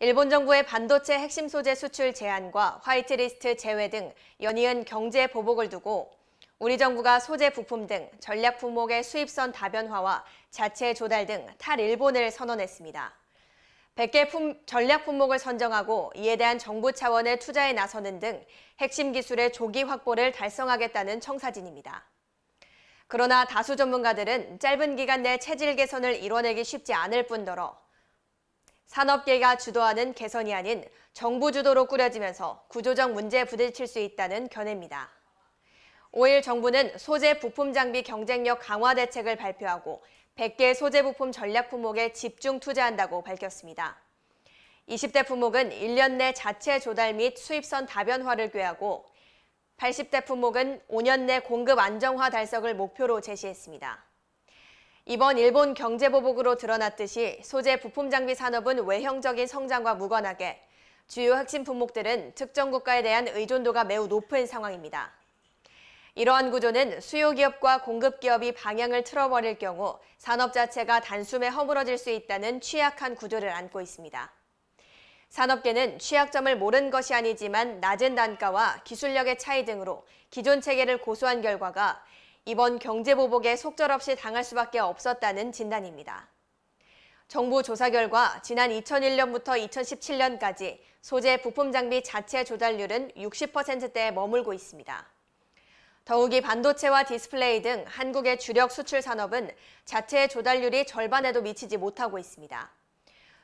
일본 정부의 반도체 핵심 소재 수출 제한과 화이트리스트 제외 등 연이은 경제 보복을 두고 우리 정부가 소재 부품 등 전략 품목의 수입선 다변화와 자체 조달 등 탈일본을 선언했습니다. 100개 품, 전략 품목을 선정하고 이에 대한 정부 차원의 투자에 나서는 등 핵심 기술의 조기 확보를 달성하겠다는 청사진입니다. 그러나 다수 전문가들은 짧은 기간 내 체질 개선을 이뤄내기 쉽지 않을 뿐더러 산업계가 주도하는 개선이 아닌 정부 주도로 꾸려지면서 구조적 문제에 부딪힐 수 있다는 견해입니다. 5일 정부는 소재 부품 장비 경쟁력 강화 대책을 발표하고 100개 소재 부품 전략 품목에 집중 투자한다고 밝혔습니다. 20대 품목은 1년 내 자체 조달 및 수입선 다변화를 꾀하고 80대 품목은 5년 내 공급 안정화 달성을 목표로 제시했습니다. 이번 일본 경제보복으로 드러났듯이 소재 부품 장비 산업은 외형적인 성장과 무관하게 주요 핵심 품목들은 특정 국가에 대한 의존도가 매우 높은 상황입니다. 이러한 구조는 수요 기업과 공급 기업이 방향을 틀어버릴 경우 산업 자체가 단숨에 허물어질 수 있다는 취약한 구조를 안고 있습니다. 산업계는 취약점을 모른 것이 아니지만 낮은 단가와 기술력의 차이 등으로 기존 체계를 고수한 결과가 이번 경제보복에 속절없이 당할 수밖에 없었다는 진단입니다. 정부 조사 결과 지난 2001년부터 2017년까지 소재 부품 장비 자체 조달률은 60%대에 머물고 있습니다. 더욱이 반도체와 디스플레이 등 한국의 주력 수출 산업은 자체 조달률이 절반에도 미치지 못하고 있습니다.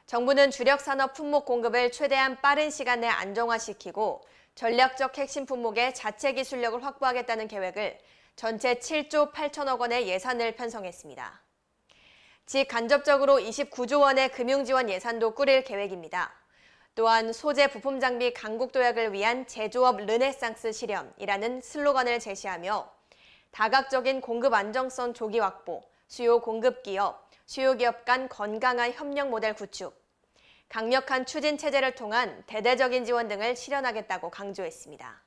정부는 주력 산업 품목 공급을 최대한 빠른 시간에 안정화시키고 전략적 핵심 품목의 자체 기술력을 확보하겠다는 계획을 전체 7조 8천억 원의 예산을 편성했습니다. 직간접적으로 29조 원의 금융지원 예산도 꾸릴 계획입니다. 또한 소재 부품 장비 강국 도약을 위한 제조업 르네상스 실현이라는 슬로건을 제시하며 다각적인 공급 안정성 조기 확보, 수요 공급 기업, 수요 기업 간 건강한 협력 모델 구축, 강력한 추진 체제를 통한 대대적인 지원 등을 실현하겠다고 강조했습니다.